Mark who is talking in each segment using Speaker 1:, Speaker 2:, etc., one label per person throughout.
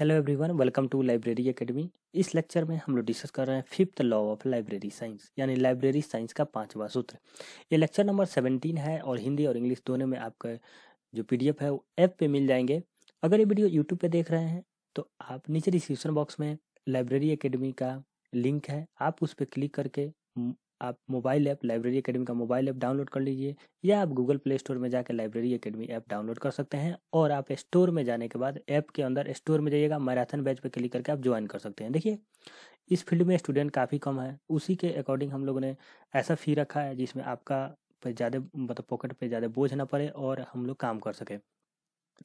Speaker 1: Hello everyone welcome to library academy इस lecture में हम लोग डिस्कस कर रहे हैं fifth law of library science यानी लाइब्रेरी साइंस का पांचवा सूत्र ये लेक्चर नंबर सेवनटीन है और हिंदी और इंग्लिश दोनों में आपका जो पीडीएफ है वो ऐप पे मिल जाएंगे अगर ये वीडियो यूट्यूब पे देख रहे हैं तो आप नीचे डिस्क्रिप्शन बॉक्स में लाइब्रेरी अकेडमी का लिंक है आप उस पर क्लिक करके आप मोबाइल ऐप लाइब्रेरी एकेडमी का मोबाइल ऐप डाउनलोड कर लीजिए या आप गूगल प्ले स्टोर में जाकर लाइब्रेरी अकेडमी ऐप डाउनलोड कर सकते हैं और आप स्टोर में जाने के बाद ऐप के अंदर स्टोर में जाइएगा मैराथन बैच पर क्लिक करके आप ज्वाइन कर सकते हैं देखिए इस फील्ड में स्टूडेंट काफ़ी कम है उसी के अकॉर्डिंग हम लोगों ने ऐसा फी रखा है जिसमें आपका पर ज़्यादा मतलब पॉकेट पे ज़्यादा बोझ ना पड़े और हम लोग काम कर सकें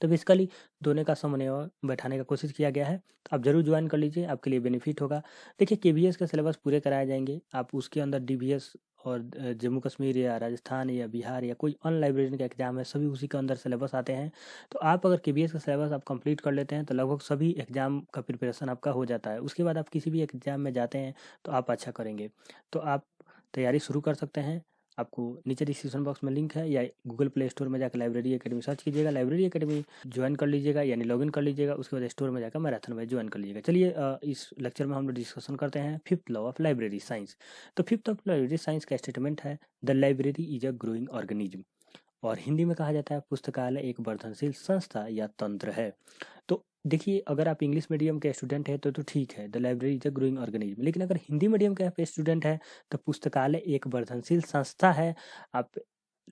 Speaker 1: तो बेसिकली दोनों का समन्वय बैठाने का कोशिश किया गया है तो आप जरूर ज्वाइन कर लीजिए आपके लिए बेनिफिट होगा देखिए के एस के सिलेबस पूरे कराए जाएंगे आप उसके अंदर डी बी एस और जम्मू कश्मीर या राजस्थान या बिहार या कोई अन लाइब्रेरियन का एग्जाम है सभी उसी के अंदर सिलेबस आते हैं तो आप अगर के बी एस का सिलेबस आप कंप्लीट कर लेते हैं तो लगभग सभी एग्जाम का प्रिपरेशन आपका हो जाता है उसके बाद आप किसी भी एग्जाम में जाते हैं तो आप अच्छा करेंगे तो आप तैयारी शुरू कर सकते हैं आपको नीचे डिस्क्रिप्शन बॉक्स में लिंक है या गूगल प्ले स्टोर में जाकर लाइब्रेरी अकेडमी सर्च कीजिएगा लाइब्रेरी अकेडमी ज्वाइन कर लीजिएगा यानी लॉगिन कर लीजिएगा उसके बाद स्टोर में जाकर मैराथन में ज्वाइन कर लीजिएगा चलिए इस लेक्चर में हम लोग डिस्कशन करते हैं fifth law of library science तो फिफ्थ ऑफ लाइब्रेरी साइंस का स्टेटमेंट है the library is a growing organism और हिंदी में कहा जाता है पुस्तकालय एक वर्धनशील संस्था या तंत्र है देखिए अगर आप इंग्लिश मीडियम के स्टूडेंट हैं तो तो ठीक है the library is a growing organism लेकिन अगर हिंदी मीडियम के आप स्टूडेंट हैं तो पुस्तकालय एक वर्धनशील संस्था है आप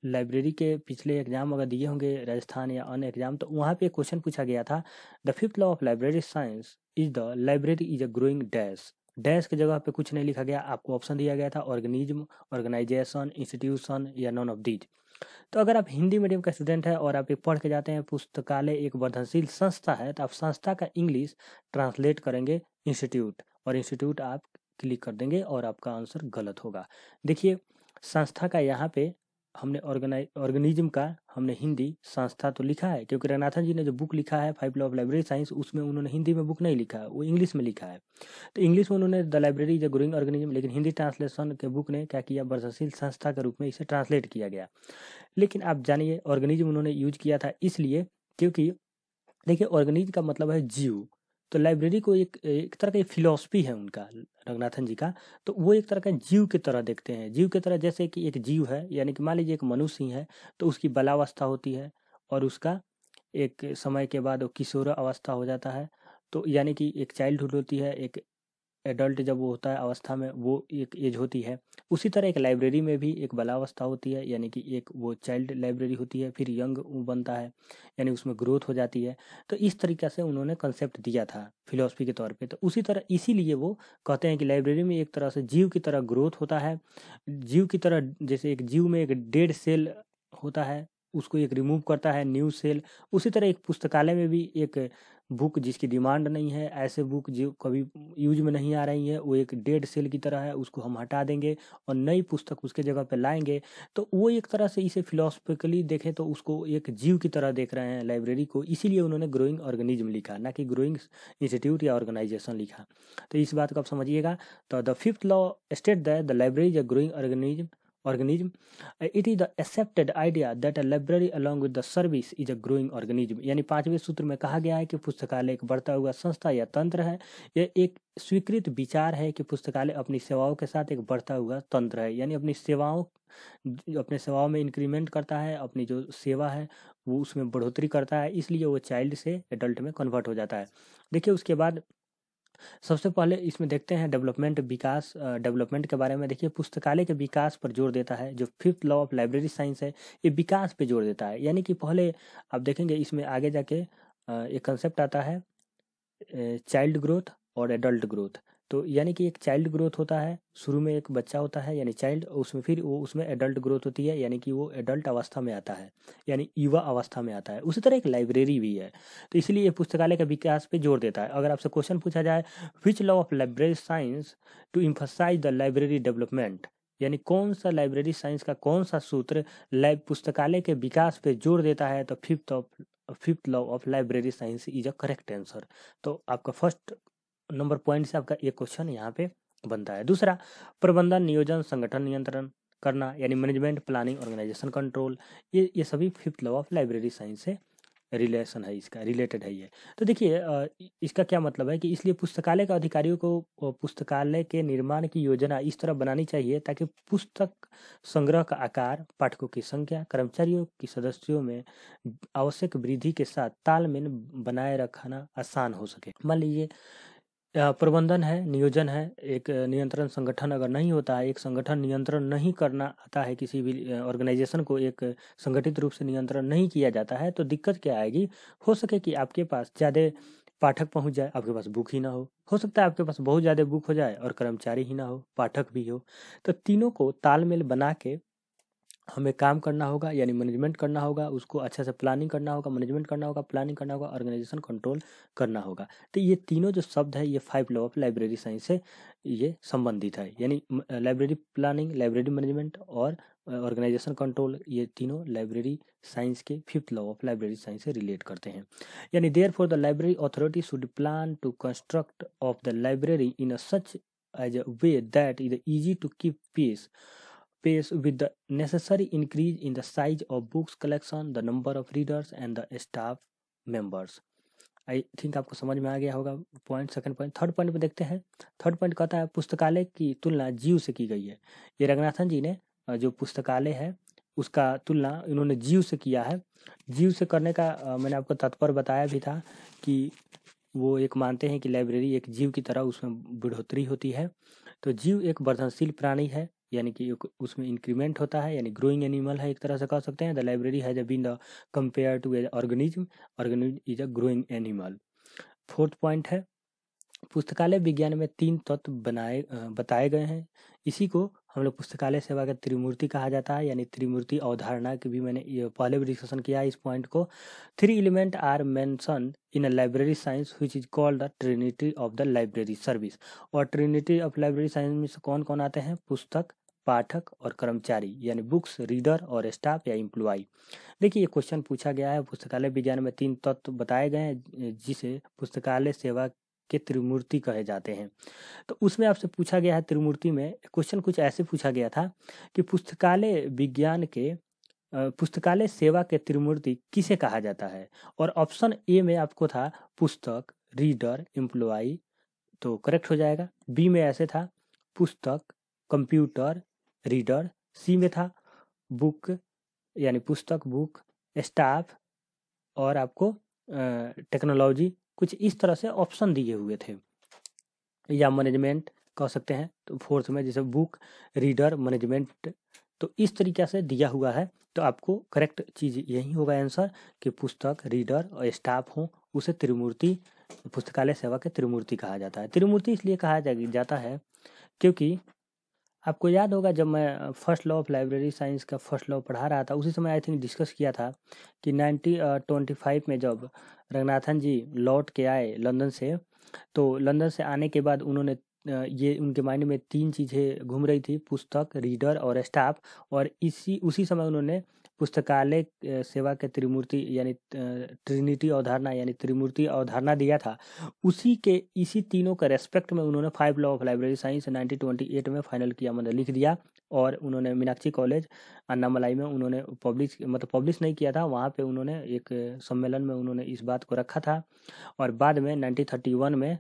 Speaker 1: लाइब्रेरी के पिछले एग्जाम अगर दिए होंगे राजस्थान या अन्य एग्जाम तो वहाँ पे क्वेश्चन पूछा गया था the fifth law of library science is the library is a growing dash dash के जगह पे कुछ नहीं लिखा गया आपको ऑप्शन दिया गया था ऑर्गेनिज्म ऑर्गेनाइजेशन इंस्टीट्यूशन या नॉन ऑफ दीज तो अगर आप हिंदी मीडियम का स्टूडेंट है और आप एक पढ़ के जाते हैं पुस्तकालय एक वर्धनशील संस्था है तो आप संस्था का इंग्लिश ट्रांसलेट करेंगे इंस्टीट्यूट और इंस्टीट्यूट आप क्लिक कर देंगे और आपका आंसर गलत होगा देखिए संस्था का यहाँ पे हमने ऑर्गेनाइज ऑर्गेनिज्म का हमने हिंदी संस्था तो लिखा है क्योंकि रंगनाथन जी ने जो बुक लिखा है five law of library science उसमें उन्होंने हिंदी में बुक नहीं लिखा है वो इंग्लिश में लिखा है तो इंग्लिश में उन्होंने the library is a growing organism लेकिन हिंदी ट्रांसलेशन के बुक ने क्या किया वर्षशील संस्था के रूप में इसे ट्रांसलेट किया गया लेकिन आप जानिए ऑर्गेनिज्म उन्होंने यूज किया था इसलिए क्योंकि देखिए ऑर्गेनिज का मतलब है जीव तो लाइब्रेरी को एक एक तरह का फिलॉसफी है उनका रघुनाथन जी का तो वो एक तरह का जीव की तरह देखते हैं जीव की तरह जैसे कि एक जीव है यानी कि मान लीजिए एक मनुष्य ही है तो उसकी बलावस्था होती है और उसका एक समय के बाद वो किशोर अवस्था हो जाता है तो यानी कि एक चाइल्डहुड होती है एक एडल्ट जब वो होता है अवस्था में वो एक एज होती है उसी तरह एक लाइब्रेरी में भी एक बलावस्था होती है यानी कि एक वो चाइल्ड लाइब्रेरी होती है फिर यंग बनता है यानी उसमें ग्रोथ हो जाती है तो इस तरीके से उन्होंने कंसेप्ट दिया था फिलोसफी के तौर पे तो उसी तरह इसीलिए वो कहते हैं कि लाइब्रेरी में एक तरह से जीव की तरह ग्रोथ होता है जीव की तरह जैसे एक जीव में एक डेड सेल होता है उसको एक रिमूव करता है न्यू सेल उसी तरह एक पुस्तकालय में भी एक बुक जिसकी डिमांड नहीं है ऐसे बुक जो कभी यूज में नहीं आ रही है वो एक डेड सेल की तरह है उसको हम हटा देंगे और नई पुस्तक उसके जगह पर लाएंगे तो वो एक तरह से इसे फिलोसफिकली देखें तो उसको एक जीव की तरह देख रहे हैं लाइब्रेरी को इसीलिए उन्होंने ग्रोइंग ऑर्गेनिज्म लिखा ना कि ग्रोइंग इंस्टीट्यूट या ऑर्गेनाइजेशन लिखा तो इस बात को आप समझिएगा तो the fifth law state the library is a growing organism organism it is the accepted idea that a library along with the service is a growing organism यानी पांचवें सूत्र में कहा गया है कि पुस्तकालय एक बढ़ता हुआ संस्था या तंत्र है यह एक स्वीकृत विचार है कि पुस्तकालय अपनी सेवाओं के साथ एक बढ़ता हुआ तंत्र है यानी अपनी सेवाओं अपने सेवाओं में इंक्रीमेंट करता है अपनी जो सेवा है वो उसमें बढ़ोतरी करता है इसलिए वो चाइल्ड से एडल्ट में कन्वर्ट हो जाता है देखिए उसके बाद सबसे पहले इसमें देखते हैं डेवलपमेंट विकास डेवलपमेंट के बारे में देखिए पुस्तकालय के विकास पर जोर देता है जो fifth law of library science है ये विकास पे जोर देता है यानी कि पहले आप देखेंगे इसमें आगे जाके एक कंसेप्ट आता है चाइल्ड ग्रोथ और एडल्ट ग्रोथ तो यानी कि एक चाइल्ड ग्रोथ होता है शुरू में एक बच्चा होता है यानी चाइल्ड उसमें फिर वो उसमें एडल्ट ग्रोथ होती है यानी कि वो एडल्ट अवस्था में आता है यानी युवा अवस्था में आता है उसी तरह एक लाइब्रेरी भी है तो इसलिए पुस्तकालय के विकास पर जोर देता है अगर आपसे क्वेश्चन पूछा जाए which law of library science to emphasize the library development यानी कौन सा लाइब्रेरी साइंस का कौन सा सूत्र लाइब पुस्तकालय के विकास पे जोर देता है तो fifth of fifth law of library science is a correct answer तो आपका फर्स्ट नंबर पॉइंट से आपका एक क्वेश्चन यहाँ पे बनता है दूसरा प्रबंधन नियोजन संगठन नियंत्रण करना यानी मैनेजमेंट प्लानिंग ऑर्गेनाइजेशन कंट्रोल ये ये सभी fifth law of library science से रिलेशन है इसका रिलेटेड है ये तो देखिए इसका क्या मतलब है कि इसलिए पुस्तकालय के अधिकारियों को पुस्तकालय के निर्माण की योजना इस तरह बनानी चाहिए ताकि पुस्तक संग्रह का आकार पाठकों की संख्या कर्मचारियों की सदस्यों में आवश्यक वृद्धि के साथ तालमेल बनाए रखना आसान हो सके मान लीजिए प्रबंधन है नियोजन है एक नियंत्रण संगठन अगर नहीं होता है एक संगठन नियंत्रण नहीं करना आता है किसी भी ऑर्गेनाइजेशन को एक संगठित रूप से नियंत्रण नहीं किया जाता है तो दिक्कत क्या आएगी हो सके कि आपके पास ज़्यादा पाठक पहुंच जाए आपके पास बुक ही ना हो हो सकता है आपके पास बहुत ज़्यादा बुक हो जाए और कर्मचारी ही ना हो पाठक भी हो तो तीनों को तालमेल बना के हमें काम करना होगा यानी मैनेजमेंट करना होगा उसको अच्छे से प्लानिंग करना होगा मैनेजमेंट करना होगा प्लानिंग करना होगा ऑर्गेनाइजेशन कंट्रोल करना होगा तो ये तीनों जो शब्द है ये five law of library science से ये संबंधित है यानी लाइब्रेरी प्लानिंग लाइब्रेरी मैनेजमेंट और ऑर्गेनाइजेशन कंट्रोल ये तीनों लाइब्रेरी साइंस के fifth law of library science से रिलेट करते हैं यानी there for the library authority should plan to construct of the library in a such as a way that is easy to keep pace pace with the necessary increase in the size of books collection, the number of readers and the staff members. I think आपको समझ में आ गया होगा point second point third point पर देखते हैं third point कहता है पुस्तकालय की तुलना जीव से की गई है ये रंगनाथन जी ने जो पुस्तकालय है उसका तुलना इन्होंने जीव से किया है जीव से करने का मैंने आपको तत्पर बताया भी था कि वो एक मानते हैं कि लाइब्रेरी एक जीव की तरह उसमें बढ़ोतरी होती है तो जीव एक वर्धनशील प्राणी है यानी कि उसमें इंक्रीमेंट होता है यानी ग्रोइंग एनिमल है एक तरह से कह सकते हैं the library has been the compare to as organism organism is a growing animal fourth point है पुस्तकालय विज्ञान में तीन तत्व बनाए बताए गए हैं इसी को हम लोग पुस्तकालय सेवा का त्रिमूर्ति कहा जाता है यानी त्रिमूर्ति अवधारणा की भी मैंने पहले भी डिस्कशन किया है इस पॉइंट को three element are mentioned in a library science which is called the trinity of the library service और ट्रिनिटी ऑफ लाइब्रेरी साइंस में से कौन कौन आते हैं पुस्तक पाठक और कर्मचारी यानी बुक्स रीडर और स्टाफ या इम्प्लॉई देखिए ये क्वेश्चन पूछा गया है पुस्तकालय विज्ञान में तीन तत्व तो बताए गए हैं जिसे पुस्तकालय सेवा के त्रिमूर्ति कहे जाते हैं तो उसमें आपसे पूछा गया है त्रिमूर्ति में क्वेश्चन कुछ ऐसे पूछा गया था कि पुस्तकालय विज्ञान के पुस्तकालय सेवा के त्रिमूर्ति किसे कहा जाता है और ऑप्शन ए में आपको था पुस्तक रीडर एम्प्लॉय तो करेक्ट हो जाएगा बी में ऐसे था पुस्तक कंप्यूटर रीडर सी में था बुक यानी पुस्तक बुक स्टाफ और आपको टेक्नोलॉजी कुछ इस तरह से ऑप्शन दिए हुए थे या मैनेजमेंट कह सकते हैं तो फोर्थ में जैसे बुक रीडर मैनेजमेंट तो इस तरीके से दिया हुआ है तो आपको करेक्ट चीज़ यही होगा आंसर कि पुस्तक रीडर और स्टाफ हो उसे त्रिमूर्ति पुस्तकालय सेवा के त्रिमूर्ति कहा जाता है त्रिमूर्ति इसलिए कहा जाता है क्योंकि आपको याद होगा जब मैं first law of library science का फर्स्ट लॉ पढ़ा रहा था उसी समय आई थिंक डिस्कस किया था कि नाइनटीन ट्वेंटी फाइव में जब रंगनाथन जी लौट के आए लंदन से तो लंदन से आने के बाद उन्होंने ये उनके माइंड में तीन चीज़ें घूम रही थी पुस्तक रीडर और स्टाफ और इसी उसी समय उन्होंने पुस्तकालय सेवा के त्रिमूर्ति यानी ट्रिनिटी अवधारणा यानी त्रिमूर्ति अवधारणा दिया था उसी के इसी तीनों का रेस्पेक्ट में उन्होंने five law of library science nineteen में फाइनल किया मतलब लिख दिया और उन्होंने मीनाक्षी कॉलेज अन्नामलाई में उन्होंने पब्लिश मतलब पब्लिश नहीं किया था वहाँ पे उन्होंने एक सम्मेलन में उन्होंने इस बात को रखा था और बाद में वन में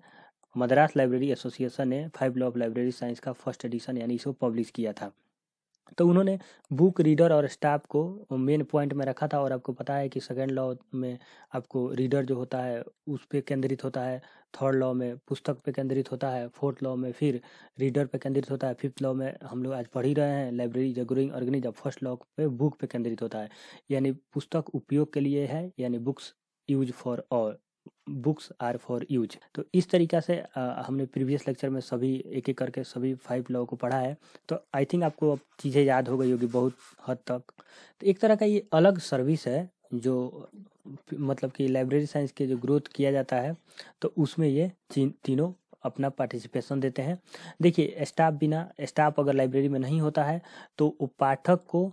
Speaker 1: मद्रास लाइब्रेरी एसोसिएशन ने five law of library science का फर्स्ट एडिशन यानी इसको पब्लिश किया था तो उन्होंने बुक रीडर और स्टाफ को मेन पॉइंट में रखा था और आपको पता है कि सेकेंड लॉ में आपको रीडर जो होता है उस पर केंद्रित होता है थर्ड लॉ में पुस्तक पे केंद्रित होता है फोर्थ लॉ में फिर रीडर पे केंद्रित होता है फिफ्थ लॉ में हम लोग आज पढ़ ही रहे हैं library the growing organism first law पे बुक पे केंद्रित होता है यानी पुस्तक उपयोग के लिए है यानी books use for all books are for use तो इस तरीका से आ, हमने प्रीवियस लेक्चर में सभी एक एक करके सभी फाइव लॉ को पढ़ा है तो आई थिंक आपको अब चीज़ें याद हो गई होगी बहुत हद तक तो एक तरह का ये अलग सर्विस है जो मतलब कि लाइब्रेरी साइंस के जो ग्रोथ किया जाता है तो उसमें ये तीनों अपना पार्टिसिपेशन देते हैं देखिए स्टाफ बिना स्टाफ अगर लाइब्रेरी में नहीं होता है तो वो पाठक को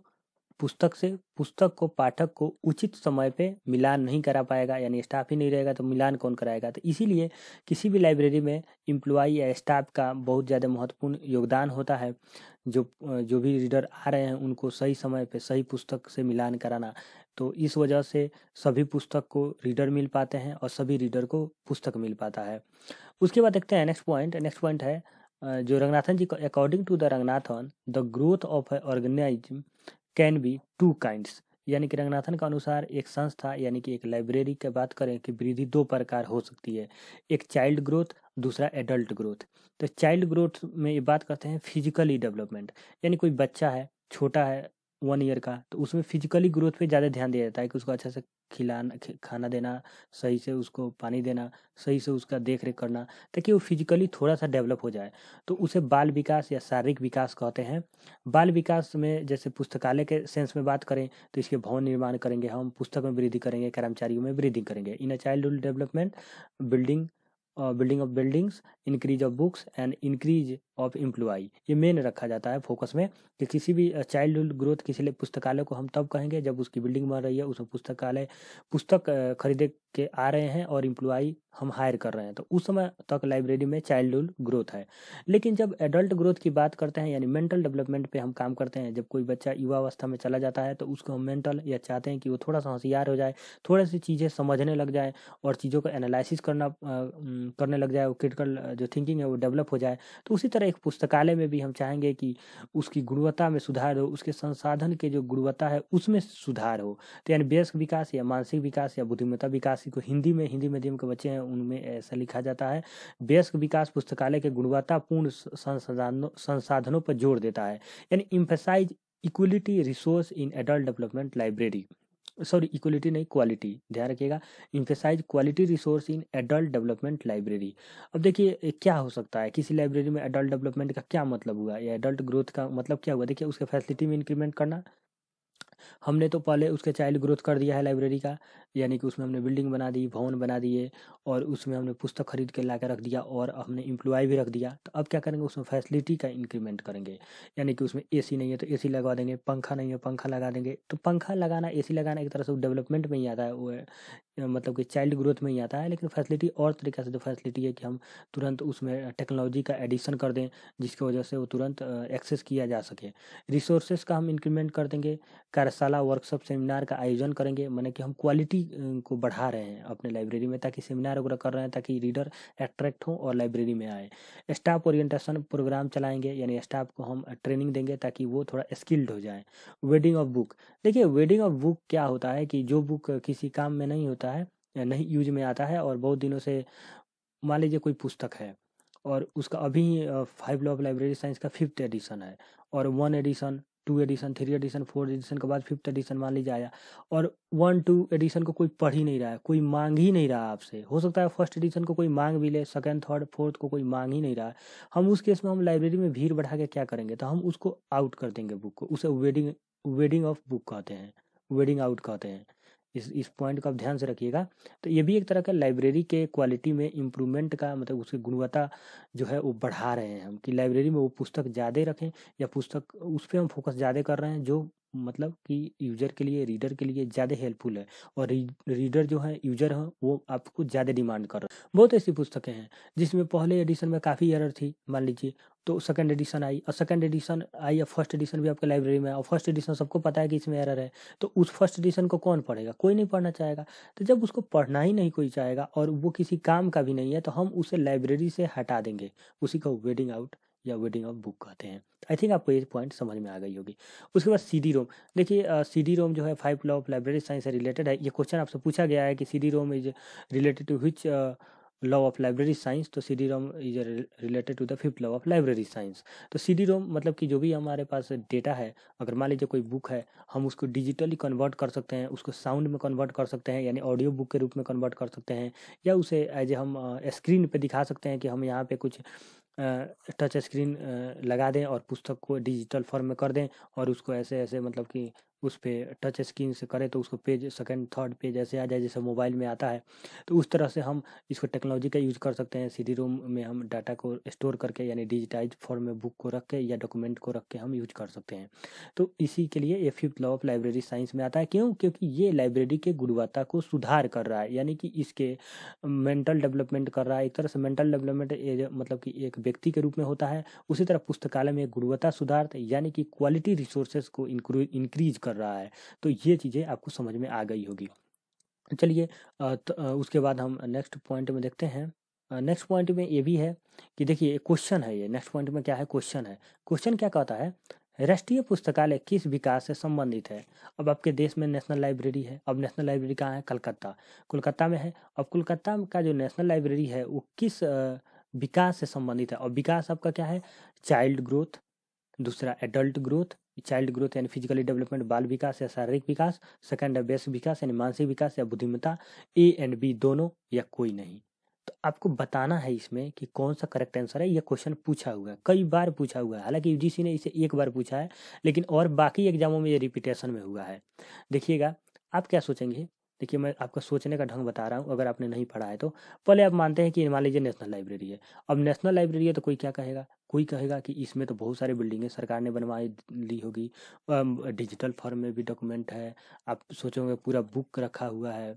Speaker 1: पुस्तक से पुस्तक को पाठक को उचित समय पे मिलान नहीं करा पाएगा यानी स्टाफ ही नहीं रहेगा तो मिलान कौन कराएगा तो इसीलिए किसी भी लाइब्रेरी में इम्प्लॉई या स्टाफ का बहुत ज़्यादा महत्वपूर्ण योगदान होता है जो जो भी रीडर आ रहे हैं उनको सही समय पे सही पुस्तक से मिलान कराना तो इस वजह से सभी पुस्तक को रीडर मिल पाते हैं और सभी रीडर को पुस्तक मिल पाता है उसके बाद देखते हैं नेक्स्ट पॉइंट नेक्स्ट पॉइंट है जो Ranganathan ji according to the Ranganathan the growth of organize can be two kinds यानी कि रंगनाथन के अनुसार एक संस्था यानी कि एक लाइब्रेरी की बात करें कि वृद्धि दो प्रकार हो सकती है एक चाइल्ड ग्रोथ दूसरा एडल्ट ग्रोथ तो चाइल्ड ग्रोथ में ये बात करते हैं फिजिकली डेवलपमेंट यानी कोई बच्चा है छोटा है वन ईयर का तो उसमें फिजिकली ग्रोथ पे ज़्यादा ध्यान दिया जाता है कि उसको अच्छा से खिलाना खाना देना सही से उसको पानी देना सही से उसका देख रेख करना ताकि वो फिजिकली थोड़ा सा डेवलप हो जाए तो उसे बाल विकास या शारीरिक विकास कहते हैं बाल विकास में जैसे पुस्तकालय के सेंस में बात करें तो इसके भवन निर्माण करेंगे हम पुस्तक में वृद्धि करेंगे कर्मचारियों में वृद्धि करेंगे in a child development building building of buildings increase of books and increase of employ ये मेन रखा जाता है फोकस में कि किसी भी चाइल्ड हुड ग्रोथ किसी पुस्तकालय को हम तब कहेंगे जब उसकी बिल्डिंग बन रही है उसमें पुस्तकालय पुस्तक खरीदे के आ रहे हैं और एम्प्लॉय हम हायर कर रहे हैं तो उस समय तक लाइब्रेरी में चाइल्डहुड ग्रोथ है लेकिन जब एडल्ट ग्रोथ की बात करते हैं यानी मेंटल डेवलपमेंट पे हम काम करते हैं जब कोई बच्चा युवा अवस्था में चला जाता है तो उसको हम मेंटल या चाहते हैं कि वो थोड़ा सा होशियार हो जाए थोड़ी सी चीज़ें समझने लग जाए और चीज़ों का एनालिसिस करना करने लग जाए वो क्रिटिकल जो थिंकिंग है वो डेवलप हो जाए तो उसी तरह एक पुस्तकालय में भी हम चाहेंगे कि उसकी गुणवत्ता में सुधार हो उसके संसाधन के जो गुणवत्ता है उसमें सुधार हो तो यानी वयस्क विकास या मानसिक विकास या बुद्धिमत्ता विकास को हिंदी में हिंदी मीडियम के बच्चे हैं उनमें ऐसा लिखा जाता है वयस्क विकास पुस्तकालय के गुणवत्तापूर्ण संसाधनों संसाधनों पर जोर देता है यानी emphasize equality resource in adult development library sorry equality नहीं क्वालिटी ध्यान रखिएगा emphasize quality resource in adult development library अब देखिए क्या हो सकता है किसी लाइब्रेरी में एडल्ट डेवलपमेंट का क्या मतलब हुआ या एडल्ट ग्रोथ का मतलब क्या हुआ देखिए उसके फैसिलिटी में इंक्रीमेंट करना हमने तो पहले उसके चाइल्ड ग्रोथ कर दिया है लाइब्रेरी का यानी कि उसमें हमने बिल्डिंग बना दी भवन बना दिए और उसमें हमने पुस्तक खरीद के ला के रख दिया और हमने इम्प्लॉय भी रख दिया तो अब क्या करेंगे उसमें फैसिलिटी का इंक्रीमेंट करेंगे यानी कि उसमें ए नहीं है तो ए लगवा देंगे पंखा नहीं है तो पंखा लगा देंगे तो पंखा लगाना ए लगाना एक तरह से डेवलपमेंट में ही आता है वो मतलब कि चाइल्ड ग्रोथ में ही आता है लेकिन फैसिलिटी और तरीके से जो तो फैसिलिटी है कि हम तुरंत उसमें टेक्नोलॉजी का एडिशन कर दें जिसकी वजह से वो तुरंत एक्सेस किया जा सके रिसोर्सेज का हम इंक्रीमेंट कर देंगे कार्यशाला वर्कशॉप सेमिनार का आयोजन करेंगे मैंने कि हम क्वालिटी को बढ़ा रहे हैं अपने लाइब्रेरी में ताकि सेमिनार वगैरह कर रहे हैं ताकि रीडर अट्रैक्ट हो और लाइब्रेरी में आए स्टाफ ओरिएंटेशन प्रोग्राम चलाएंगे यानी स्टाफ को हम ट्रेनिंग देंगे ताकि वो थोड़ा स्किल्ड हो जाए वेडिंग ऑफ बुक देखिए वेडिंग ऑफ बुक क्या होता है कि जो बुक किसी काम में नहीं होता है नहीं यूज में आता है और बहुत दिनों से मान लीजिए कोई पुस्तक है और उसका अभी five law of library science का फिफ्थ एडिशन है और one edition two edition three edition four edition के बाद फिफ्थ एडिशन मान लीजिए आया और वन टू एडिशन को कोई पढ़ ही नहीं रहा है कोई मांग ही नहीं रहा आपसे हो सकता है फर्स्ट एडिशन को कोई मांग भी ले सेकेंड थर्ड फोर्थ को कोई मांग ही नहीं रहा है हम उस केस में हम लाइब्रेरी में भीड़ बढ़ा के क्या करेंगे तो हम उसको आउट कर देंगे बुक को उसे वेडिंग वेडिंग ऑफ बुक कहते हैं वेडिंग आउट कहते हैं इस इस पॉइंट को आप ध्यान से रखिएगा तो ये भी एक तरह का लाइब्रेरी के क्वालिटी में इम्प्रूवमेंट का मतलब उसकी गुणवत्ता जो है वो बढ़ा रहे हैं हम कि लाइब्रेरी में वो पुस्तक ज़्यादा रखें या पुस्तक उस पर हम फोकस ज़्यादा कर रहे हैं जो मतलब कि यूजर के लिए रीडर के लिए ज़्यादा हेल्पफुल है और री, रीडर जो है यूजर है वो आपको ज़्यादा डिमांड कर रहा है बहुत ऐसी पुस्तकें हैं जिसमें पहले एडिशन में काफ़ी एरर थी मान लीजिए तो सेकंड एडिशन आई और सेकंड एडिशन आई या फर्स्ट एडिशन भी आपके लाइब्रेरी में और फर्स्ट एडिशन सबको पता है कि इसमें एरर है तो उस फर्स्ट एडिशन को कौन पढ़ेगा कोई नहीं पढ़ना चाहेगा तो जब उसको पढ़ना ही नहीं कोई चाहेगा और वो किसी काम का भी नहीं है तो हम उसे लाइब्रेरी से हटा देंगे उसी को वेडिंग आउट या वेडिंग ऑफ बुक कहते हैं आई थिंक आपको ये पॉइंट समझ में आ गई होगी उसके बाद सी डी रोम देखिए सी डी रोम जो है five law of library science से रिलेटेड है ये क्वेश्चन आपसे पूछा गया है कि C D ROM is related to which law of library science तो C D ROM is related to the fifth law of library science तो सी डी रोम मतलब कि जो भी हमारे पास डेटा है अगर मान लीजिए कोई बुक है हम उसको डिजिटली कन्वर्ट कर सकते हैं उसको साउंड में कन्वर्ट कर सकते हैं यानी ऑडियो बुक के रूप में कन्वर्ट कर सकते हैं या उसे एज ए हम स्क्रीन uh, पर दिखा सकते हैं कि हम यहाँ पर कुछ टच uh, स्क्रीन uh, लगा दें और पुस्तक को डिजिटल फॉर्म में कर दें और उसको ऐसे ऐसे मतलब कि उस पर टच स्क्रीन से करें तो उसको पेज सेकंड थर्ड पेज ऐसे आ जाए जैसे मोबाइल में आता है तो उस तरह से हम इसको टेक्नोलॉजी का यूज़ कर सकते हैं सीधी रूम में हम डाटा को स्टोर करके यानी डिजिटाइज फॉर्म में बुक को रख के या डॉक्यूमेंट को रख के हम यूज कर सकते हैं तो इसी के लिए ये fifth law of library science में आता है क्यों क्योंकि ये लाइब्रेरी के गुणवत्ता को सुधार कर रहा है यानी कि इसके मेंटल डेवलपमेंट कर रहा है एक तरह से मेंटल डेवलपमेंट मतलब कि एक व्यक्ति के रूप में होता है उसी तरह पुस्तकालय में गुणवत्ता सुधार यानी कि क्वालिटी रिसोर्सेज को इंक्रीज कर कर रहा है तो ये चीज़ें आपको समझ में आ गई होगी चलिए तो उसके बाद हम नेक्स्ट पॉइंट में देखते हैं नेक्स्ट पॉइंट में ये भी है कि देखिए क्वेश्चन है ये नेक्स्ट पॉइंट में क्या है क्वेश्चन है क्वेश्चन क्या कहता है राष्ट्रीय पुस्तकालय किस विकास से संबंधित है अब आपके देश में नेशनल लाइब्रेरी है अब नेशनल लाइब्रेरी कहाँ है कलकत्ता कोलकाता में है अब कोलकाता का जो नेशनल लाइब्रेरी है वो किस विकास से संबंधित है और विकास आपका क्या है चाइल्ड ग्रोथ दूसरा adult growth child growth and physically development बाल विकास या शारीरिक विकास सेकंड है वैश्य विकास यानी मानसिक विकास या बुद्धिमता ए एंड बी दोनों या कोई नहीं तो आपको बताना है इसमें कि कौन सा करेक्ट आंसर है यह क्वेश्चन पूछा हुआ है कई बार पूछा हुआ है हालांकि यूजीसी ने इसे एक बार पूछा है लेकिन और बाकी एग्जामों में ये रिपीटेशन में हुआ है देखिएगा आप क्या सोचेंगे देखिए मैं आपका सोचने का ढंग बता रहा हूँ अगर आपने नहीं पढ़ा है तो पहले आप मानते हैं कि मान लीजिए नेशनल लाइब्रेरी है अब नेशनल लाइब्रेरी है तो कोई क्या कहेगा कोई कहेगा कि इसमें तो बहुत बिल्डिंग बिल्डिंगें सरकार ने बनवा ली होगी डिजिटल फॉर्म में भी डॉक्यूमेंट है आप सोचोगे पूरा बुक रखा हुआ है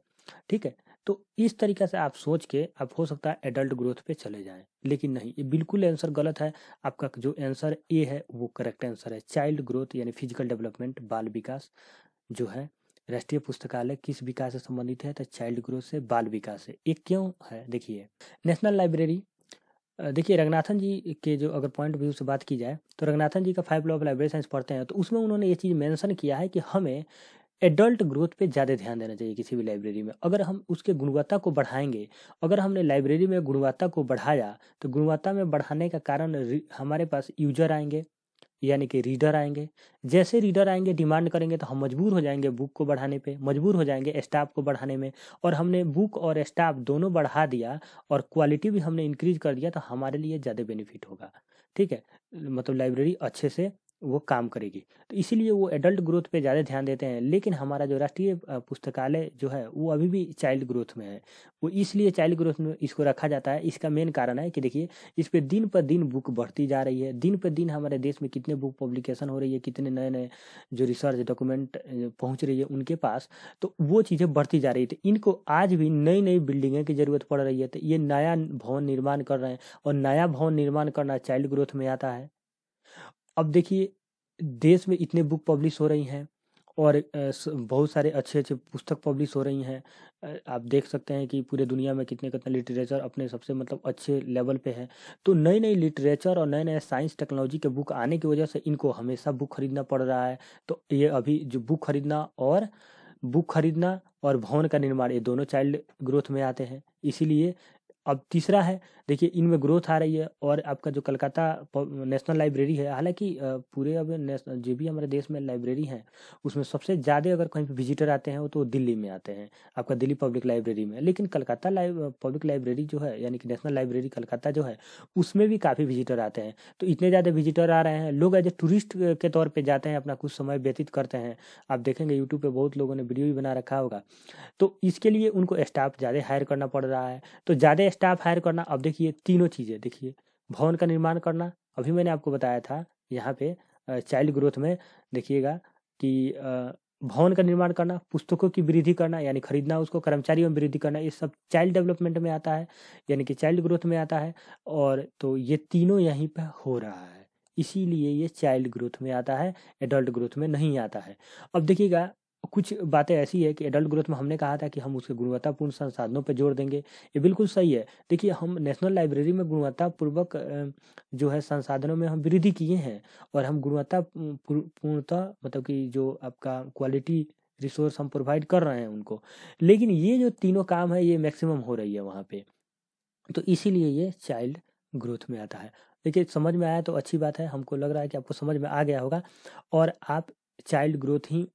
Speaker 1: ठीक है तो इस तरीके से आप सोच के आप हो सकता है एडल्ट ग्रोथ पे चले जाएं लेकिन नहीं ये बिल्कुल आंसर गलत है आपका जो आंसर ए है वो करेक्ट आंसर है चाइल्ड ग्रोथ यानी फिजिकल डेवलपमेंट बाल विकास जो है राष्ट्रीय पुस्तकालय किस विकास से संबंधित है तो चाइल्ड ग्रोथ से बाल विकास से ये क्यों है देखिए नेशनल लाइब्रेरी देखिए रंगनाथन जी के जो अगर पॉइंट ऑफ व्यू से बात की जाए तो रंगनाथन जी का five law of library science पढ़ते हैं तो उसमें उन्होंने ये चीज़ मेंशन किया है कि हमें एडल्ट ग्रोथ पे ज़्यादा ध्यान देना चाहिए किसी भी लाइब्रेरी में अगर हम उसके गुणवत्ता को बढ़ाएंगे अगर हमने लाइब्रेरी में गुणवत्ता को बढ़ाया तो गुणवत्ता में बढ़ाने का कारण हमारे पास यूजर आएंगे यानी कि रीडर आएंगे जैसे रीडर आएंगे डिमांड करेंगे तो हम मजबूर हो जाएंगे बुक को बढ़ाने पे मजबूर हो जाएंगे स्टाफ को बढ़ाने में और हमने बुक और स्टाफ दोनों बढ़ा दिया और क्वालिटी भी हमने इंक्रीज कर दिया तो हमारे लिए ज़्यादा बेनिफिट होगा ठीक है मतलब लाइब्रेरी अच्छे से वो काम करेगी तो इसीलिए वो एडल्ट ग्रोथ पे ज़्यादा ध्यान देते हैं लेकिन हमारा जो राष्ट्रीय पुस्तकालय जो है वो अभी भी चाइल्ड ग्रोथ में है वो इसलिए चाइल्ड ग्रोथ में इसको रखा जाता है इसका मेन कारण है कि देखिए इस पर दिन पर दिन बुक बढ़ती जा रही है दिन पर दिन हमारे देश में कितने बुक पब्लिकेशन हो रही है कितने नए नए जो रिसर्च डॉक्यूमेंट पहुँच रही है उनके पास तो वो चीज़ें बढ़ती जा रही थी तो इनको आज भी नई नई बिल्डिंगें की ज़रूरत पड़ रही है तो ये नया भवन निर्माण कर रहे हैं और नया भवन निर्माण करना चाइल्ड ग्रोथ में आता है अब देखिए देश में इतने बुक पब्लिश हो रही हैं और बहुत सारे अच्छे अच्छे पुस्तक पब्लिश हो रही हैं आप देख सकते हैं कि पूरे दुनिया में कितने कितने लिटरेचर अपने सबसे मतलब अच्छे लेवल पे है तो नई नई लिटरेचर और नए नए साइंस टेक्नोलॉजी के बुक आने की वजह से इनको हमेशा बुक खरीदना पड़ रहा है तो ये अभी जो बुक खरीदना और बुक खरीदना और भवन का निर्माण ये दोनों चाइल्ड ग्रोथ में आते हैं इसीलिए अब तीसरा है देखिए इनमें ग्रोथ आ रही है और आपका जो कलकत्ता नेशनल लाइब्रेरी है हालांकि पूरे अब जो भी हमारे देश में लाइब्रेरी हैं उसमें सबसे ज़्यादा अगर कहीं पर विजिटर आते हैं तो दिल्ली में आते हैं आपका दिल्ली पब्लिक लाइब्रेरी में लेकिन कलकत्ता लाइब पब्लिक लाइब्रेरी जो है यानी कि नेशनल लाइब्रेरी कलकत्ता जो है उसमें भी काफ़ी विजिटर आते हैं तो इतने ज़्यादा विजिटर आ रहे हैं लोग एज ए टूरिस्ट के तौर पर जाते हैं अपना कुछ समय व्यतीत करते हैं आप देखेंगे यूट्यूब पर बहुत लोगों ने वीडियो भी बना रखा होगा तो इसके लिए उनको स्टाफ ज़्यादा हायर करना पड़ रहा है तो ज़्यादा स्टाफ हायर करना अब देखिए तीनों चीज़ें देखिए भवन का निर्माण करना अभी मैंने आपको बताया था यहाँ पे चाइल्ड ग्रोथ में देखिएगा कि भवन का निर्माण करना पुस्तकों की वृद्धि करना यानी खरीदना उसको कर्मचारियों में वृद्धि करना ये सब चाइल्ड डेवलपमेंट में आता है यानी कि चाइल्ड ग्रोथ में आता है और तो ये तीनों यहीं पर हो रहा है इसीलिए ये चाइल्ड ग्रोथ में आता है एडल्ट ग्रोथ में नहीं आता है अब देखिएगा कुछ बातें ऐसी है कि एडल्ट ग्रोथ में हमने कहा था कि हम उसके गुणवत्तापूर्ण संसाधनों पर जोर देंगे ये बिल्कुल सही है देखिए हम नेशनल लाइब्रेरी में गुणवत्तापूर्वक जो है संसाधनों में हम वृद्धि किए हैं और हम गुणवत्ता पूर्णता मतलब कि जो आपका क्वालिटी रिसोर्स हम प्रोवाइड कर रहे हैं उनको लेकिन ये जो तीनों काम है ये मैक्सिमम हो रही है वहाँ पे तो इसीलिए ये चाइल्ड ग्रोथ में आता है देखिए समझ में आया तो अच्छी बात है हमको लग रहा है कि आपको समझ में आ गया होगा और आप चाइल्ड ग्रोथ ही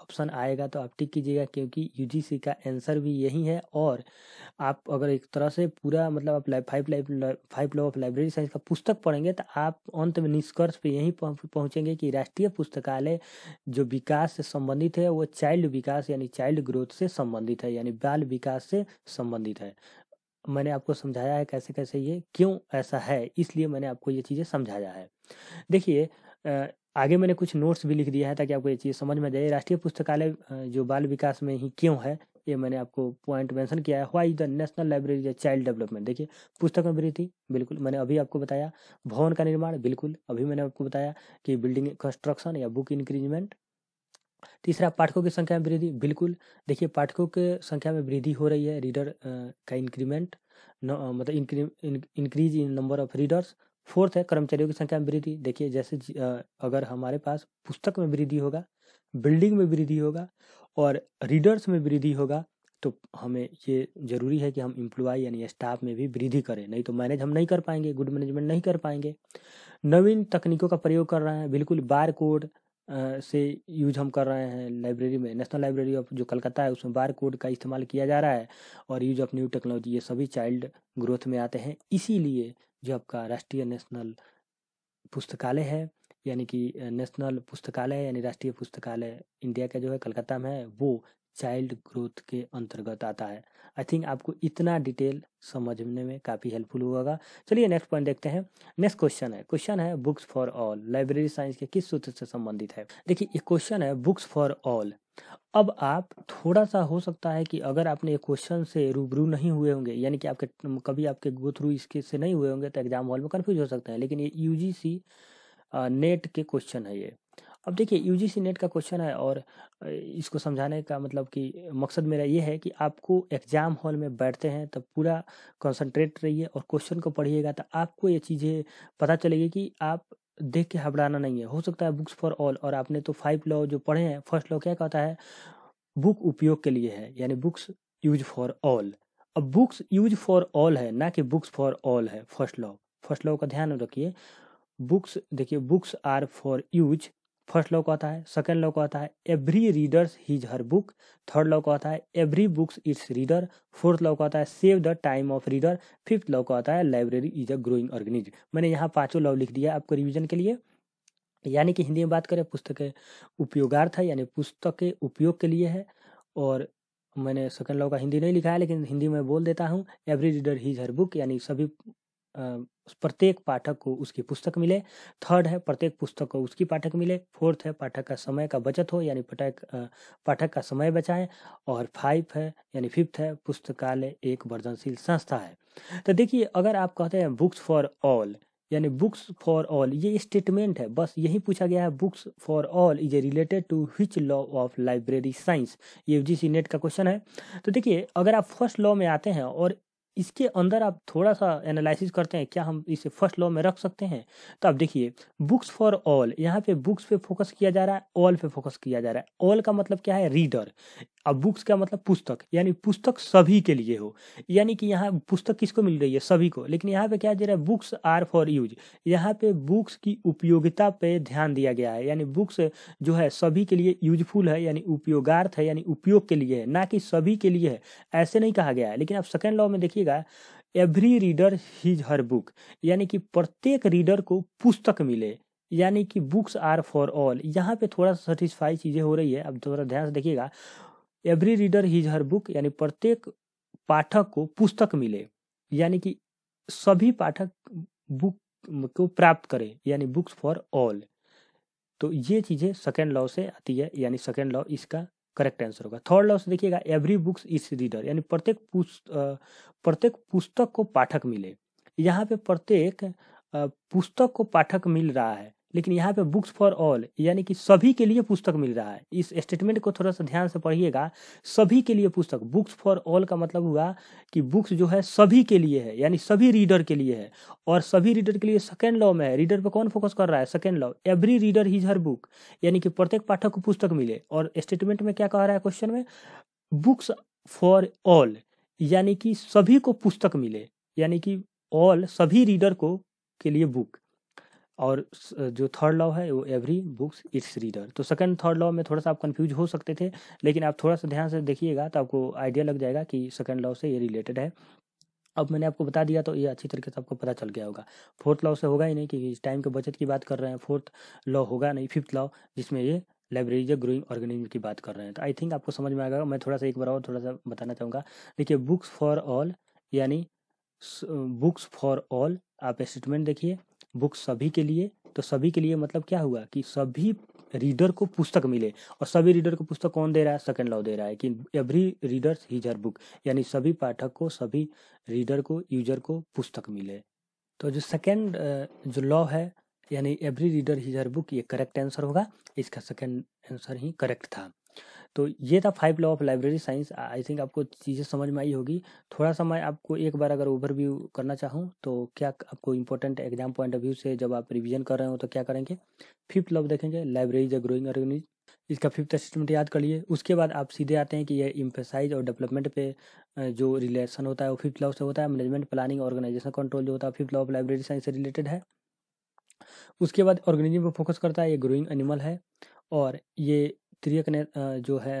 Speaker 1: ऑप्शन आएगा तो आप टिक कीजिएगा क्योंकि यूजीसी का आंसर भी यही है और आप अगर एक तरह से पूरा मतलब आप five live five law of library science का पुस्तक पढ़ेंगे तो आप अंत में निष्कर्ष पे यहीं पहुंचेंगे कि राष्ट्रीय पुस्तकालय जो विकास से संबंधित है वो चाइल्ड विकास यानी चाइल्ड ग्रोथ से संबंधित है यानी बाल विकास से संबंधित है मैंने आपको समझाया है कैसे कैसे ये क्यों ऐसा है इसलिए मैंने आपको ये चीज़ें समझाया है देखिए आगे मैंने कुछ नोट्स भी लिख दिया है ताकि आपको ये चीज़ समझ में जाए राष्ट्रीय पुस्तकालय जो बाल विकास में ही क्यों है ये मैंने आपको पॉइंट मेंशन किया है why the national library child development देखिए पुस्तक में वृद्धि बिल्कुल मैंने अभी आपको बताया भवन का निर्माण बिल्कुल अभी मैंने आपको बताया कि बिल्डिंग कंस्ट्रक्शन या बुक इंक्रीजमेंट तीसरा पाठकों की संख्या में वृद्धि बिल्कुल देखिए पाठकों के संख्या में वृद्धि हो रही है रीडर का इंक्रीमेंट मतलब increase in number of readers fourth है कर्मचारियों की संख्या में वृद्धि देखिए जैसे अगर हमारे पास पुस्तक में वृद्धि होगा बिल्डिंग में वृद्धि होगा और रीडर्स में वृद्धि होगा तो हमें ये ज़रूरी है कि हम इम्प्लॉय यानी स्टाफ में भी वृद्धि करें नहीं तो मैनेज हम नहीं कर पाएंगे गुड मैनेजमेंट नहीं कर पाएंगे नवीन तकनीकों का प्रयोग कर रहे हैं बिल्कुल बार कोड से यूज हम कर रहे हैं लाइब्रेरी में नेशनल लाइब्रेरी ऑफ जो कलकत्ता है उसमें बार कोड का इस्तेमाल किया जा रहा है और यूज ऑफ न्यू टेक्नोलॉजी ये सभी चाइल्ड ग्रोथ में आते हैं इसीलिए जो आपका राष्ट्रीय नेशनल पुस्तकालय है यानी कि नेशनल पुस्तकालय यानी राष्ट्रीय पुस्तकालय इंडिया का जो है कलकत्ता में है वो चाइल्ड ग्रोथ के अंतर्गत आता है आई थिंक आपको इतना डिटेल समझने में काफ़ी हेल्पफुल होगा चलिए नेक्स्ट पॉइंट देखते हैं नेक्स्ट क्वेश्चन है क्वेश्चन है books for all library science के किस सूत्र से संबंधित है देखिए एक क्वेश्चन है बुक्स फॉर ऑल अब आप थोड़ा सा हो सकता है कि अगर आपने क्वेश्चन से रूबरू नहीं हुए होंगे यानी कि आपके कभी आपके गो थ्रू इसके से नहीं हुए होंगे तो एग्जाम हॉल में कन्फ्यूज हो सकते हैं लेकिन ये यू नेट के क्वेश्चन है ये अब देखिए यू नेट का क्वेश्चन है और इसको समझाने का मतलब कि मकसद मेरा ये है कि आपको एग्ज़ाम हॉल में बैठते हैं तब पूरा कंसंट्रेट रहिए और क्वेश्चन को पढ़िएगा तो आपको ये चीज़ें पता चलेगी कि आप देख के घबराना नहीं है हो सकता है बुक्स फॉर ऑल और आपने तो फाइव लॉ जो पढ़े हैं फर्स्ट लॉ क्या कहता है बुक उपयोग के लिए है यानी बुक्स यूज फॉर ऑल अब बुक्स यूज फॉर ऑल है ना कि बुक्स फॉर ऑल है फर्स्ट लॉ फर्स्ट लॉ का ध्यान रखिए बुक्स देखिए books are for use first law कहता है सेकेंड लॉ कहता है every readers his her book third law कहता है every books its reader fourth law कहता है save the time of reader fifth law कहता है library is a growing organism मैंने यहाँ पांचों लॉ लिख दिया आपको रिविजन के लिए यानी कि हिंदी में बात करें के उपयोगार्थ है यानी पुस्तक के उपयोग के लिए है और मैंने सेकेंड लॉ का हिंदी नहीं लिखा है लेकिन हिंदी में बोल देता हूँ every reader his her book यानी सभी प्रत्येक पाठक को उसकी पुस्तक मिले थर्ड है प्रत्येक पुस्तक को उसकी पाठक मिले फोर्थ है पाठक का समय का बचत हो यानी पाठक पाठक का समय बचाएं और फाइव है यानी फिफ्थ है पुस्तकालय एक वर्धनशील संस्था है तो देखिए अगर आप कहते हैं बुक्स फॉर ऑल यानी बुक्स फॉर ऑल ये स्टेटमेंट है बस यही पूछा गया है books for all is a related to which law of library science ये यूजीसी नेट का क्वेश्चन है तो देखिए अगर आप फर्स्ट लॉ में आते हैं और इसके अंदर आप थोड़ा सा एनालिसिस करते हैं क्या हम इसे फर्स्ट लॉ में रख सकते हैं तो आप देखिए बुक्स फॉर ऑल यहाँ पे बुक्स पे फोकस किया जा रहा है ऑल पे फोकस किया जा रहा है ऑल का मतलब क्या है रीडर अब बुक्स का मतलब पुस्तक यानी पुस्तक सभी के लिए हो यानी कि यहाँ पुस्तक किसको मिल रही है सभी को लेकिन यहाँ पे क्या दे रहा है बुक्स आर फॉर यूज यहाँ पे बुक्स की उपयोगिता पे ध्यान दिया गया है यानी बुक्स जो है सभी के लिए यूजफुल है यानी उपयोगार्थ है यानी उपयोग के लिए है ना कि सभी के लिए है ऐसे नहीं कहा गया है लेकिन आप सेकेंड लॉ में देखिएगा every reader his her book यानी कि प्रत्येक रीडर को पुस्तक मिले यानी कि बुक्स आर फॉर ऑल यहाँ पे थोड़ा सा सेटिस्फाई चीज़ें हो रही है अब थोड़ा ध्यान से देखिएगा every reader his her book यानी प्रत्येक पाठक को पुस्तक मिले यानी कि सभी पाठक बुक को प्राप्त करें यानी बुक्स फॉर ऑल तो ये चीज़ें सेकेंड लॉ से आती है यानी सेकेंड लॉ इसका करेक्ट आंसर होगा थर्ड लॉ से देखिएगा एवरी बुक्स इज रीडर यानी प्रत्येक प्रत्येक पुस्तक को पाठक मिले यहाँ पे प्रत्येक पुस्तक को पाठक मिल रहा है लेकिन यहाँ पे बुक्स फॉर ऑल यानी कि सभी के लिए पुस्तक मिल रहा है इस स्टेटमेंट को थोड़ा सा ध्यान से पढ़िएगा सभी के लिए पुस्तक बुक्स फॉर ऑल का मतलब हुआ कि बुक्स जो है सभी के लिए है यानी सभी रीडर के लिए है और सभी रीडर के लिए सेकेंड लॉ में है रीडर पर कौन फोकस कर रहा है second law every reader his her book यानी कि प्रत्येक पाठक को पुस्तक मिले और स्टेटमेंट में क्या कह रहा है क्वेश्चन में बुक्स फॉर ऑल यानी कि सभी को पुस्तक मिले यानी कि ऑल सभी रीडर को के लिए बुक और जो थर्ड लॉ है वो एवरी बुक्स इट्स रीडर तो सेकंड थर्ड लॉ में थोड़ा सा आप कंफ्यूज हो सकते थे लेकिन आप थोड़ा सा ध्यान से देखिएगा तो आपको आइडिया लग जाएगा कि सेकंड लॉ से ये रिलेटेड है अब मैंने आपको बता दिया तो ये अच्छी तरीके से आपको पता चल गया होगा फोर्थ लॉ से होगा ही नहीं क्योंकि टाइम के बचत की बात कर रहे हैं फोर्थ लॉ होगा नहीं फिफ्थ लॉ जिसमें ये लाइब्रेरी या ग्रोइंग ऑर्गेनिज्म की बात कर रहे हैं तो आई थिंक आपको समझ में आएगा मैं थोड़ा सा एक बार और थोड़ा सा बताना चाहूँगा देखिए बुक्स फॉर ऑल यानी बुक्स फॉर ऑल आप स्टेटमेंट देखिए बुक सभी के लिए तो सभी के लिए मतलब क्या हुआ कि सभी रीडर को पुस्तक मिले और सभी रीडर को पुस्तक कौन दे रहा है सेकंड लॉ दे रहा है कि every reader his her book यानी सभी पाठक को सभी रीडर को यूजर को पुस्तक मिले तो जो सेकंड जो लॉ है यानी every reader his her book ये करेक्ट आंसर होगा इसका सेकंड आंसर ही करेक्ट था तो ये था five law of library science I think आपको चीज़ें समझ में आई होगी थोड़ा सा मैं आपको एक बार अगर ओवरव्यू करना चाहूँ तो क्या आपको important exam point of view से जब आप रिविजन कर रहे हो तो क्या करेंगे फिफ्थ लॉ देखेंगे library is a growing organism इसका फिफ्थ असिस्टमेंट याद कर लिए उसके बाद आप सीधे आते हैं कि यह इम्फेसाइज और डेवलपमेंट पे जो रिलेशन होता है वो फिफ्थ लॉ से होता है मैनेजमेंट प्लानिंग ऑर्गेनाइजेशन कंट्रोल जो होता है fifth law of library science से रिलेटेड है उसके बाद ऑर्गेनिज्म पर फोकस करता है ये ग्रोइंग एनिमल है और ये त्रियक ने जो है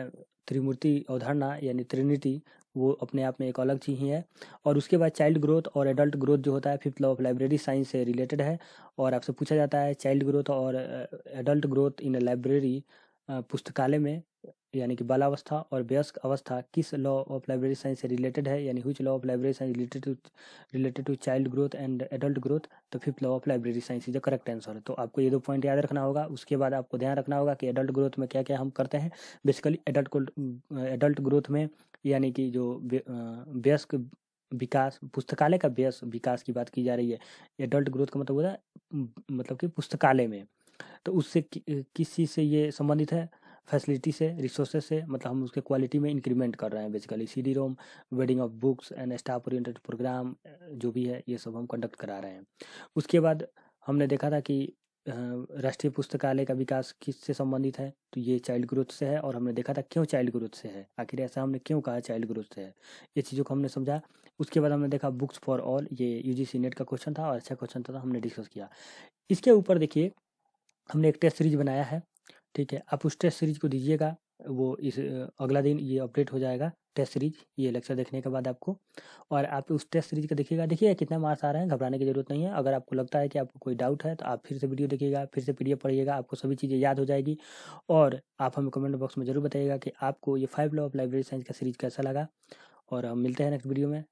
Speaker 1: त्रिमूर्ति अवधारणा यानी त्रिनिटी वो अपने आप में एक अलग चीज ही है और उसके बाद चाइल्ड ग्रोथ और एडल्ट ग्रोथ जो होता है fifth law of library science से रिलेटेड है और आपसे पूछा जाता है चाइल्ड ग्रोथ और एडल्ट ग्रोथ इन लाइब्रेरी पुस्तकालय में यानी कि अवस्था और व्यस्क अवस्था किस लॉ ऑफ लाइब्रेरी साइंस से रिलेटेड है यानी हुई law of library science related to related to child growth and adult growth तो fifth law of library science is the correct answer है तो आपको ये दो पॉइंट याद रखना होगा उसके बाद आपको ध्यान रखना होगा कि एडल्ट ग्रोथ में क्या क्या हम करते हैं बेसिकली एडल्ट एडल्ट ग्रोथ में यानी कि जो वयस्क विकास पुस्तकालय का व्यस्क विकास की बात की जा रही है एडल्ट ग्रोथ का मतलब होता है मतलब कि पुस्तकालय में तो उससे कि, किस चीज़ से ये संबंधित है फैसिलिटी से रिसोर्सेज से मतलब हम उसके क्वालिटी में इंक्रीमेंट कर रहे हैं basically C D ROM weeding of books and staff oriented program जो भी है ये सब हम कंडक्ट करा रहे हैं उसके बाद हमने देखा था कि राष्ट्रीय पुस्तकालय का विकास किस से संबंधित है तो ये चाइल्ड ग्रोथ से है और हमने देखा था क्यों चाइल्ड ग्रोथ से है आखिर ऐसा हमने क्यों कहा चाइल्ड ग्रोथ से है ये चीज़ों को हमने समझा उसके बाद हमने देखा बुक्स फॉर ऑल ये यूजीसी नेट का क्वेश्चन था और अच्छा क्वेश्चन था तो हमने डिस्कस किया इसके ऊपर देखिए हमने एक टेस्ट सीरीज बनाया है ठीक है आप उस टेस्ट सीरीज को दीजिएगा वो इस अगला दिन ये अपडेट हो जाएगा टेस्ट सीरीज ये लेक्चर देखने के बाद आपको और आप उस टेस्ट सीरीज का देखिएगा देखिएगा कितना मार्क्स आ रहे हैं घबराने की जरूरत नहीं है अगर आपको लगता है कि आपको कोई डाउट है तो आप फिर से वीडियो देखिएगा फिर से पीडीएफ पढ़िएगा आपको सभी चीज़ें याद हो जाएगी और आप हमें कमेंट बॉक्स में जरूर बताइएगा कि आपको ये five law of library science का सीरीज कैसा लगा और मिलते हैं नेक्स्ट वीडियो में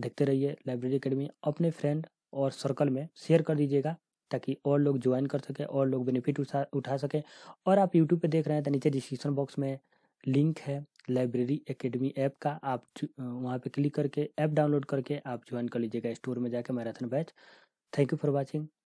Speaker 1: देखते रहिए लाइब्रेरी अकेडमी अपने फ्रेंड और सर्कल में शेयर कर दीजिएगा ताकि और लोग ज्वाइन कर सकें और लोग बेनिफिट उठा उठा सकें और आप यूट्यूब पे देख रहे हैं तो नीचे डिस्क्रिप्शन बॉक्स में लिंक है लाइब्रेरी एकेडमी ऐप का आप वहाँ पे क्लिक करके ऐप डाउनलोड करके आप ज्वाइन कर लीजिएगा स्टोर में जाके marathon batch thank you for watching